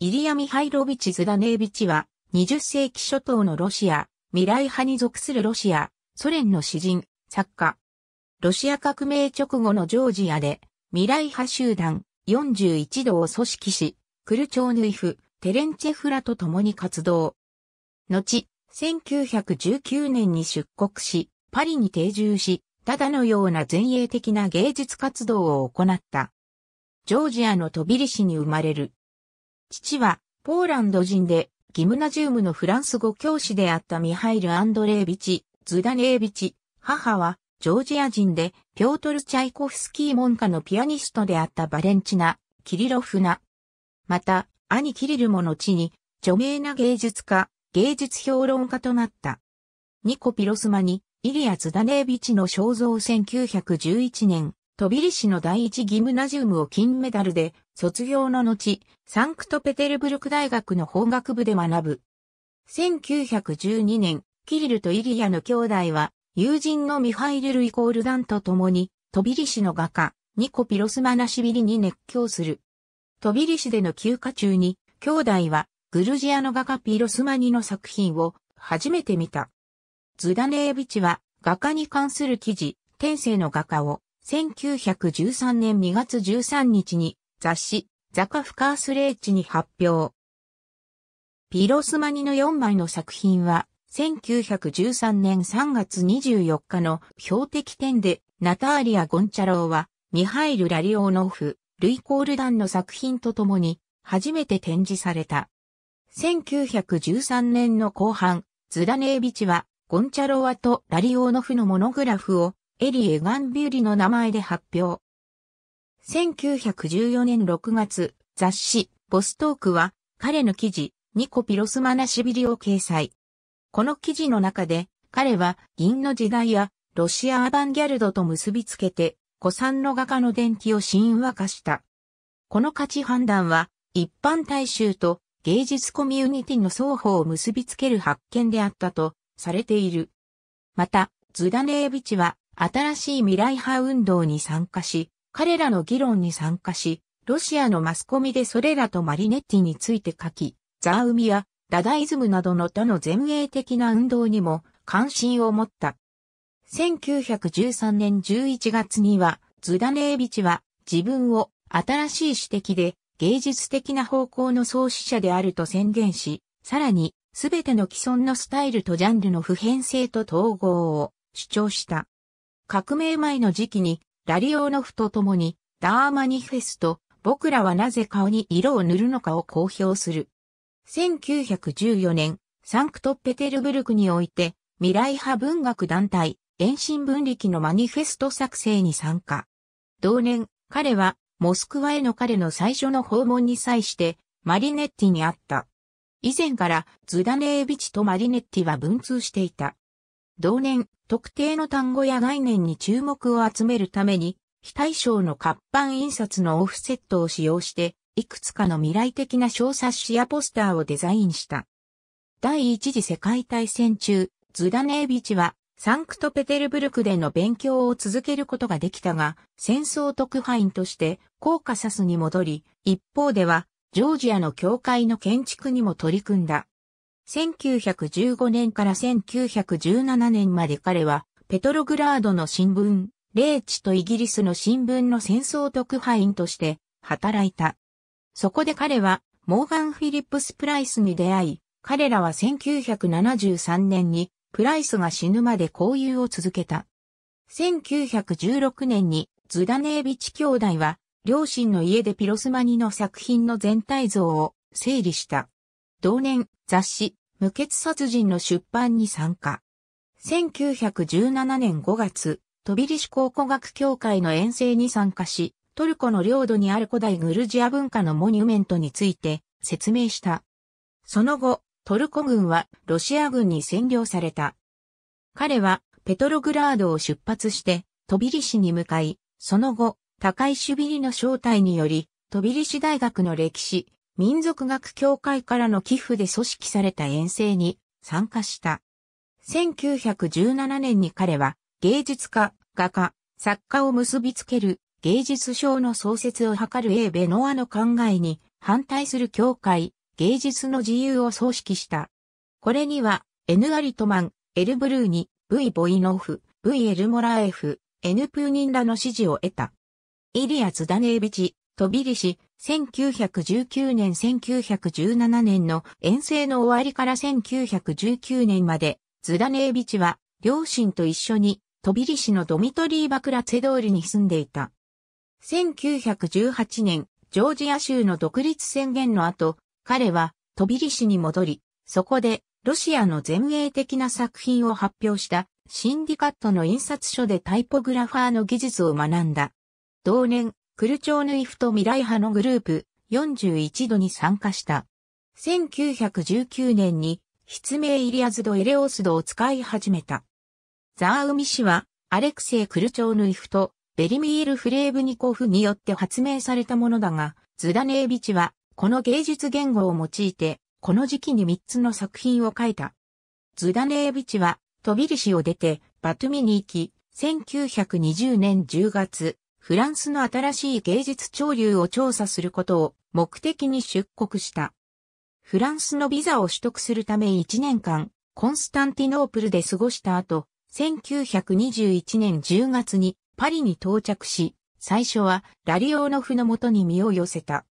イリア・ミハイロビチ・ズダネービチは、20世紀初頭のロシア、未来派に属するロシア、ソ連の詩人、作家。ロシア革命直後のジョージアで、未来派集団41度を組織し、クルチョーヌイフ、テレンチェフラと共に活動。後、1919年に出国し、パリに定住し、ただのような前衛的な芸術活動を行った。ジョージアのトビリシに生まれる。父は、ポーランド人で、ギムナジウムのフランス語教師であったミハイル・アンドレービチ、ズダネービチ、母は、ジョージア人で、ピョートル・チャイコフスキー門下のピアニストであったバレンチナ、キリロフナ。また、兄キリルも後に、著名な芸術家、芸術評論家となった。ニコ・ピロスマに、イリア・ズダネービチの肖像1911年、トビリ石の第一ギムナジウムを金メダルで、卒業の後、サンクトペテルブルク大学の法学部で学ぶ。1912年、キリルとイリヤの兄弟は、友人のミハイル・ルイコールダンと共に、トビリ石の画家、ニコ・ピロスマナシビリに熱狂する。トビリ石での休暇中に、兄弟は、グルジアの画家ピロスマニの作品を、初めて見た。ズダネービチは、画家に関する記事、天性の画家を、1913年2月13日に雑誌ザカフカースレーチに発表。ピロスマニの4枚の作品は1913年3月24日の標的展でナターリア・ゴンチャローはミハイル・ラリオーノフ、ルイ・コールダンの作品とともに初めて展示された。1913年の後半、ズダネービチはゴンチャロワとラリオーノフのモノグラフをエリエ・ガンビュリの名前で発表。1914年6月、雑誌、ボストークは、彼の記事、ニコ・ピロスマナシビリを掲載。この記事の中で、彼は銀の時代やロシアアバンギャルドと結びつけて、古参の画家の伝記を神話化した。この価値判断は、一般大衆と芸術コミュニティの双方を結びつける発見であったとされている。また、ズダネービチは新しい未来派運動に参加し、彼らの議論に参加し、ロシアのマスコミでそれらとマリネッティについて書き、ザーウミやダダイズムなどの他の前衛的な運動にも関心を持った。1913年11月には、ズダネービチは自分を新しい指摘で芸術的な方向の創始者であると宣言し、さらに、すべての既存のスタイルとジャンルの普遍性と統合を主張した。革命前の時期に、ラリオーノフと共に、ダーマニフェスト、僕らはなぜ顔に色を塗るのかを公表する。1914年、サンクトペテルブルクにおいて、未来派文学団体、遠心分力のマニフェスト作成に参加。同年、彼は、モスクワへの彼の最初の訪問に際して、マリネッティに会った。以前から、ズダネービチとマリネッティは文通していた。同年、特定の単語や概念に注目を集めるために、非対称の活版印刷のオフセットを使用して、いくつかの未来的な小冊子やポスターをデザインした。第一次世界大戦中、ズダネービチは、サンクトペテルブルクでの勉強を続けることができたが、戦争特派員として、コーカサスに戻り、一方では、ジョージアの教会の建築にも取り組んだ。1915年から1917年まで彼は、ペトログラードの新聞、レーチとイギリスの新聞の戦争特派員として働いた。そこで彼は、モーガン・フィリップス・プライスに出会い、彼らは1973年に、プライスが死ぬまで交友を続けた。1916年に、ズダネービチ兄弟は、両親の家でピロスマニの作品の全体像を整理した。同年、雑誌、無血殺人の出版に参加。1917年5月、飛びリシ考古学協会の遠征に参加し、トルコの領土にある古代グルジア文化のモニュメントについて説明した。その後、トルコ軍はロシア軍に占領された。彼はペトログラードを出発して飛びリシに向かい、その後、高い守備リの招待により、飛びリシ大学の歴史、民族学協会からの寄付で組織された遠征に参加した。1917年に彼は芸術家、画家、作家を結びつける芸術賞の創設を図るエー・ベノアの考えに反対する協会、芸術の自由を組織した。これには、N・ アリトマン、エル・ブルーニ、V・ ボイノフ、V・ エル・モラエフ、N・ プーニンらの支持を得た。イリア・ズダネービチ、飛び入シ、し、1919年1917年の遠征の終わりから1919年まで、ズダネービチは、両親と一緒に、飛び入シのドミトリー・バクラツェドールに住んでいた。1918年、ジョージア州の独立宣言の後、彼は、飛び入シに戻り、そこで、ロシアの前衛的な作品を発表した、シンディカットの印刷所でタイポグラファーの技術を学んだ。同年、クルチョーヌイフと未来派のグループ41度に参加した。1919年に、筆名イリアズド・エレオスドを使い始めた。ザーウミ氏は、アレクセイ・クルチョーヌイフと、ベリミール・フレーブニコフによって発明されたものだが、ズダネービチは、この芸術言語を用いて、この時期に3つの作品を書いた。ズダネービチは、トビリシを出て、バトゥミに行き、1920年10月、フランスの新しい芸術潮流を調査することを目的に出国した。フランスのビザを取得するため1年間、コンスタンティノープルで過ごした後、1921年10月にパリに到着し、最初はラリオーノフのもとに身を寄せた。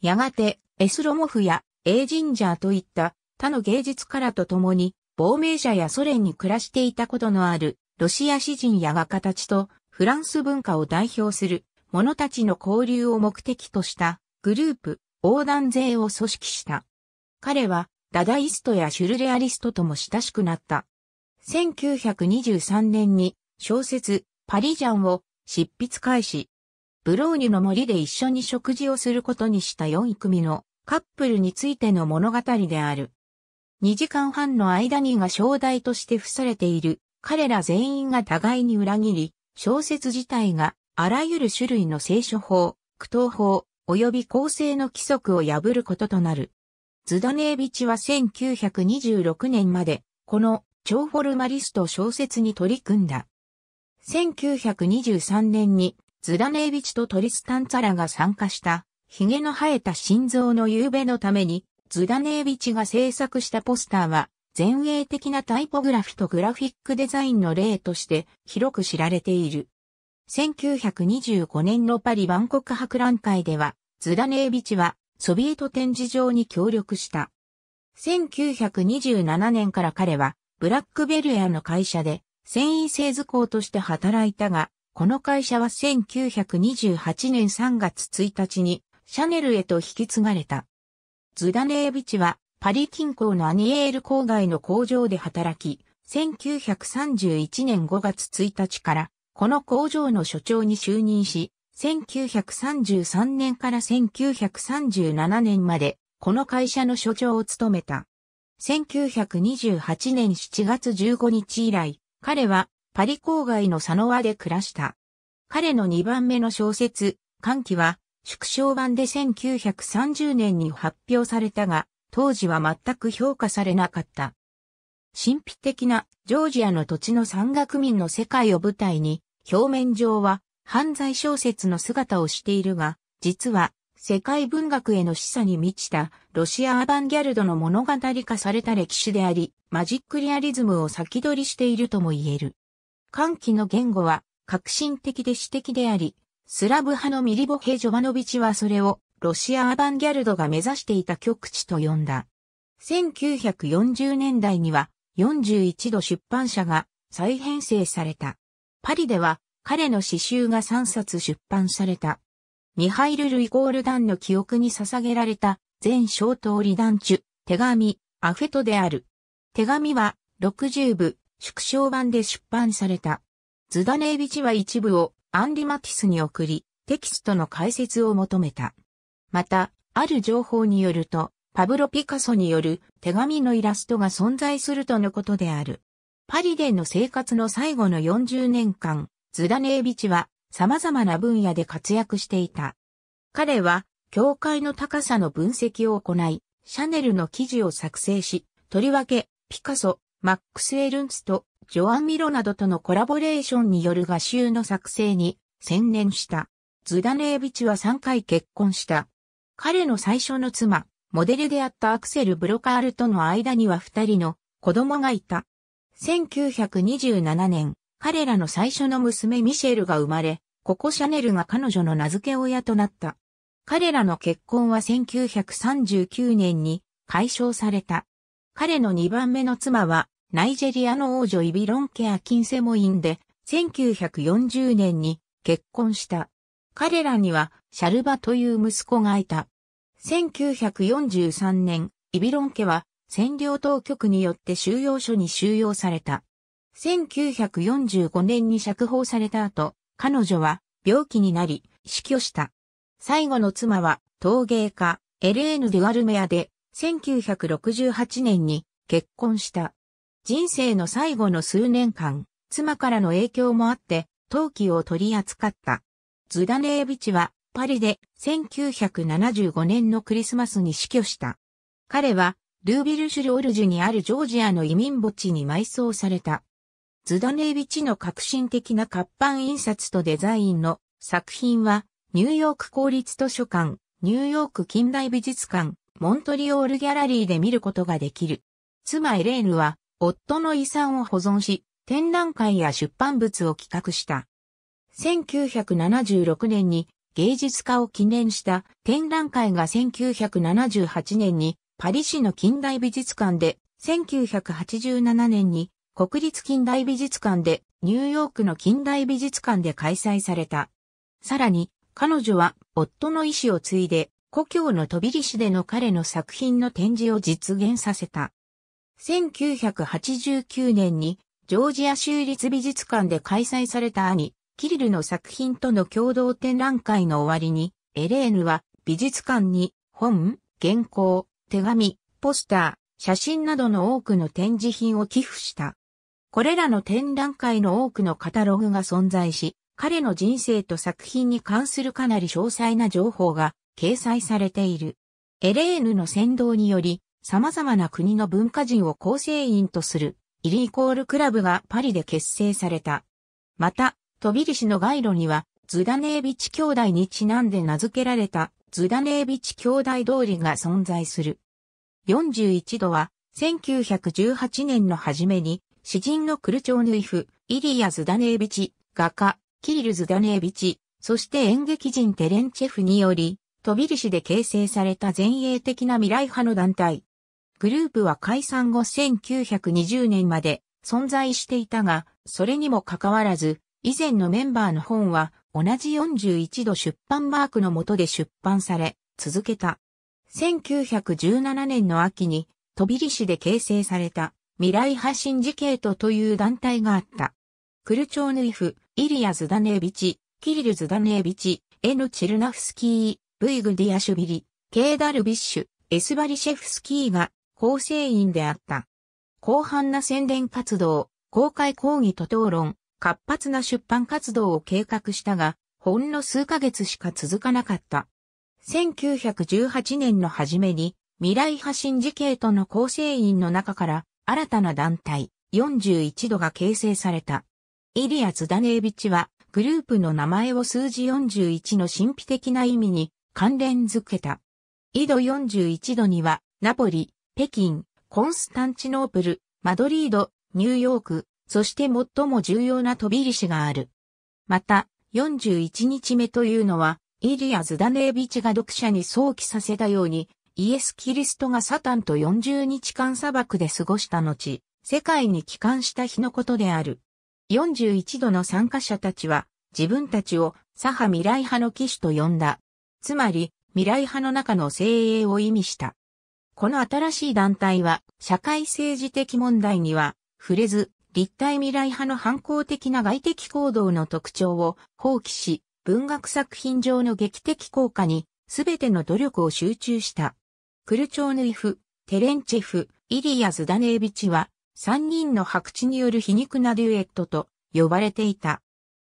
やがて、エスロモフやエージンジャーといった他の芸術家らと共に、亡命者やソ連に暮らしていたことのあるロシア詩人や画家たちとフランス文化を代表する者たちの交流を目的としたグループ、横断勢を組織した。彼は、ダダイストやシュルレアリストとも親しくなった。1923年に小説パリジャンを執筆開始。ブローニュの森で一緒に食事をすることにした4組のカップルについての物語である。2時間半の間にが商代として付されている彼ら全員が互いに裏切り、小説自体があらゆる種類の聖書法、苦闘法、及び構成の規則を破ることとなる。ズダネービチは1926年まで、この超フォルマリスト小説に取り組んだ。1923年にズダネービチとトリスタン・ツァラが参加した髭の生えた心臓の夕べのためにズダネービチが制作したポスターは前衛的なタイポグラフィとグラフィックデザインの例として広く知られている。1925年のパリ万国博覧会では、ズダネービチはソビエト展示場に協力した。1927年から彼はブラックベルエアの会社で繊維製図工として働いたが、この会社は1928年3月1日にシャネルへと引き継がれた。ズダネービチはパリ近郊のアニエール郊外の工場で働き、1931年5月1日から、この工場の所長に就任し、1933年から1937年まで、この会社の所長を務めた。1928年7月15日以来、彼はパリ郊外のサノワで暮らした。彼の2番目の小説、歓喜は、縮小版で1930年に発表されたが、当時は全く評価されなかった。神秘的なジョージアの土地の山岳民の世界を舞台に、表面上は犯罪小説の姿をしているが、実は世界文学への示唆に満ちたロシアアバンギャルドの物語化された歴史であり、マジックリアリズムを先取りしているとも言える。歓喜の言語は革新的で詩的であり、スラブ派のミリボヘ・ジョバノビチはそれをロシアアバンギャルドが目指していた極地と呼んだ。1940年代には41度出版社が再編成された。パリでは彼の詩集が3冊出版された。ミハイル・ルイコールダンの記憶に捧げられた全小通り団中、手紙、アフェトである。手紙は60部、縮小版で出版された。ズダネービチは一部をアンリ・マティスに送り、テキストの解説を求めた。また、ある情報によると、パブロ・ピカソによる手紙のイラストが存在するとのことである。パリでの生活の最後の40年間、ズダネービチは様々な分野で活躍していた。彼は、教会の高さの分析を行い、シャネルの記事を作成し、とりわけ、ピカソ、マックス・エルンスとジョアン・ミロなどとのコラボレーションによる画集の作成に専念した。ズダネービチは3回結婚した。彼の最初の妻、モデルであったアクセル・ブロカールとの間には二人の子供がいた。1927年、彼らの最初の娘ミシェルが生まれ、ココ・シャネルが彼女の名付け親となった。彼らの結婚は1939年に解消された。彼の2番目の妻は、ナイジェリアの王女イビロンケア・キンセモインで、1940年に結婚した。彼らにはシャルバという息子がいた。1943年、イビロン家は占領当局によって収容所に収容された。1945年に釈放された後、彼女は病気になり、死去した。最後の妻は陶芸家、エレーヌ・デュアルメアで、1968年に結婚した。人生の最後の数年間、妻からの影響もあって、陶器を取り扱った。ズダネービチはパリで1975年のクリスマスに死去した。彼は、ルービルシュ・オルジュにあるジョージアの移民墓地に埋葬された。ズダネイビチの革新的な活版印刷とデザインの作品は、ニューヨーク公立図書館、ニューヨーク近代美術館、モントリオールギャラリーで見ることができる。妻エレーヌは、夫の遺産を保存し、展覧会や出版物を企画した。1976年に芸術家を記念した展覧会が1978年にパリ市の近代美術館で、1987年に国立近代美術館でニューヨークの近代美術館で開催された。さらに、彼女は夫の意志を継いで、故郷の飛びリ市での彼の作品の展示を実現させた。1989年にジョージア州立美術館で開催された兄、キリルの作品との共同展覧会の終わりに、エレーヌは美術館に本、原稿、手紙、ポスター、写真などの多くの展示品を寄付した。これらの展覧会の多くのカタログが存在し、彼の人生と作品に関するかなり詳細な情報が掲載されている。エレーヌの先導により、様々な国の文化人を構成員とする、イリーコールクラブがパリで結成された。また、飛びシの街路には、ズダネービチ兄弟にちなんで名付けられた、ズダネービチ兄弟通りが存在する。41度は、1918年の初めに、詩人のクルチョーヌイフ、イリア・ズダネービチ、画家、キール・ズダネービチ、そして演劇人テレンチェフにより、飛びシで形成された前衛的な未来派の団体。グループは解散後1920年まで存在していたが、それにもかかわらず、以前のメンバーの本は同じ41度出版マークの下で出版され、続けた。1917年の秋に、飛び利市で形成された、未来発信ジケートという団体があった。クルチョーヌイフ、イリア・ズダネービチ、キリル・ズダネービチ、エヌ・チルナフスキー、ブイグディアシュビリ、ケイ・ダルビッシュ、エスバリシェフスキーが構成員であった。広範な宣伝活動、公開講義と討論、活発な出版活動を計画したが、ほんの数ヶ月しか続かなかった。1918年の初めに、未来派信。事ジとの構成員の中から、新たな団体、41度が形成された。イリア・ズダネービチは、グループの名前を数字41の神秘的な意味に関連づけた。緯度41度には、ナポリ、北京、コンスタンチノープル、マドリード、ニューヨーク、そして最も重要な飛び石しがある。また、41日目というのは、イリア・ズダネービチが読者に想起させたように、イエス・キリストがサタンと40日間砂漠で過ごした後、世界に帰還した日のことである。41度の参加者たちは、自分たちをサハ未来派の騎士と呼んだ。つまり、未来派の中の精鋭を意味した。この新しい団体は、社会政治的問題には、触れず、立体未来派の反抗的な外的行動の特徴を放棄し、文学作品上の劇的効果に全ての努力を集中した。クルチョーヌイフ、テレンチェフ、イリア・ズダネービチは、三人の白痴による皮肉なデュエットと呼ばれていた。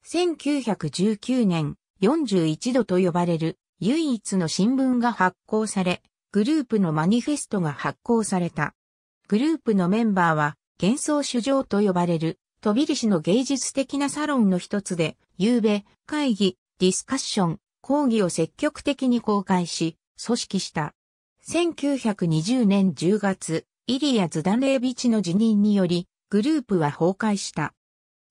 1919年、41度と呼ばれる唯一の新聞が発行され、グループのマニフェストが発行された。グループのメンバーは幻想主場と呼ばれる、飛び石の芸術的なサロンの一つで、夕べ、会議、ディスカッション、講義を積極的に公開し、組織した。1920年10月、イリア・ズダンレービチの辞任により、グループは崩壊した。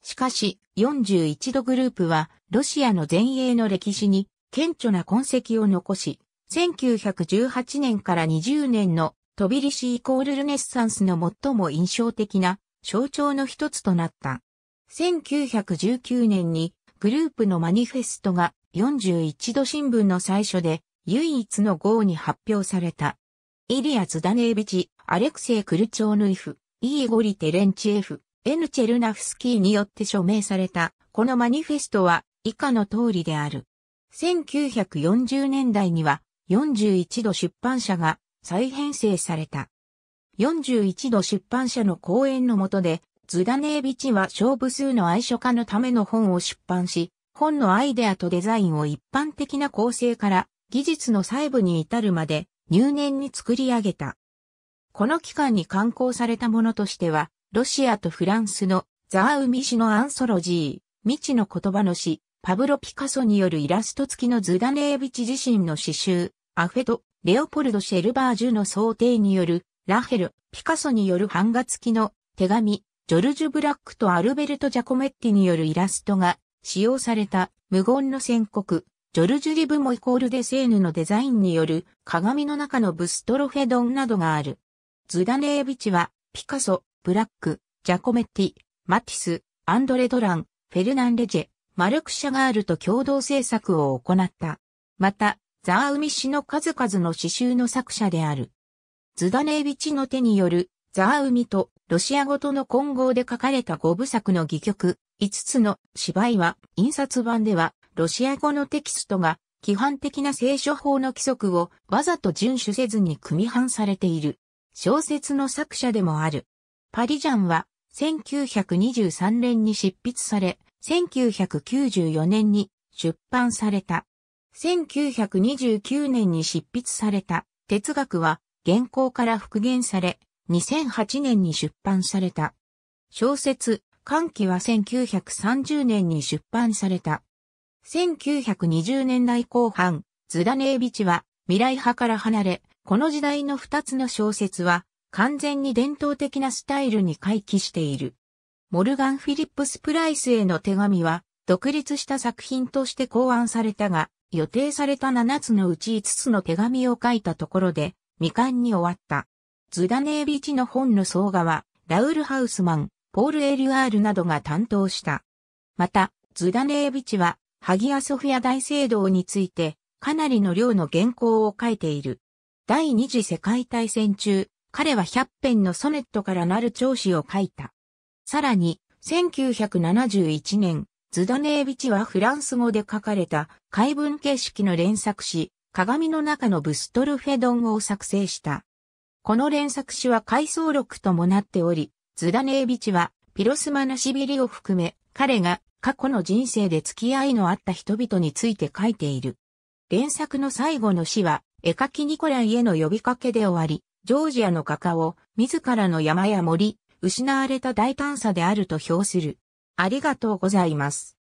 しかし、41度グループは、ロシアの前衛の歴史に、顕著な痕跡を残し、1918年から20年のトビリシイコールルネッサンスの最も印象的な象徴の一つとなった。1919年にグループのマニフェストが41度新聞の最初で唯一の号に発表された。イリア・ズダネービチ、アレクセイ・クルチョーヌイフ、イーゴリ・テレンチエフ、エヌチェルナフスキーによって署名された、このマニフェストは以下の通りである。1940年代には41度出版社が再編成された。41度出版社の講演の下で、ズダネービチは勝負数の愛書家のための本を出版し、本のアイデアとデザインを一般的な構成から技術の細部に至るまで入念に作り上げた。この期間に刊行されたものとしては、ロシアとフランスのザーウミ氏のアンソロジー、未知の言葉の詩、パブロ・ピカソによるイラスト付きのズダネービチ自身の詩集、アフェド、レオポルド・シェルバージュの想定による、ラヘル、ピカソによる版画付きの手紙、ジョルジュ・ブラックとアルベルト・ジャコメッティによるイラストが使用された無言の宣告、ジョルジュ・リブモイコール・デ・セーヌのデザインによる鏡の中のブストロフェドンなどがある。ズダネービチは、ピカソ、ブラック、ジャコメッティ、マティス、アンドレ・ドラン、フェルナン・レジェ、マルク・シャガールと共同制作を行った。また、ザーウミ氏の数々の詩集の作者である。ズダネービチの手によるザーウミとロシア語との混合で書かれた五部作の戯曲、5つの芝居は印刷版ではロシア語のテキストが規範的な聖書法の規則をわざと遵守せずに組版されている。小説の作者でもある。パリジャンは1923年に執筆され、1994年に出版された。1929年に執筆された哲学は原稿から復元され、2008年に出版された。小説、歓喜は1930年に出版された。1920年代後半、ズダネービチは未来派から離れ、この時代の二つの小説は完全に伝統的なスタイルに回帰している。モルガン・フィリップス・プライスへの手紙は独立した作品として考案されたが、予定された7つのうち5つの手紙を書いたところで、未完に終わった。ズダネービチの本の総画は、ラウル・ハウスマン、ポール・エル・アールなどが担当した。また、ズダネービチは、ハギア・ソフィア大聖堂について、かなりの量の原稿を書いている。第二次世界大戦中、彼は100編のソネットからなる調子を書いた。さらに、1971年、ズダネービチはフランス語で書かれた解文形式の連作詩、鏡の中のブストルフェドンを作成した。この連作詩は回想録ともなっており、ズダネービチはピロスマナシビリを含め、彼が過去の人生で付き合いのあった人々について書いている。連作の最後の詩は、絵描きニコライへの呼びかけで終わり、ジョージアの画家を自らの山や森、失われた大胆さであると評する。ありがとうございます。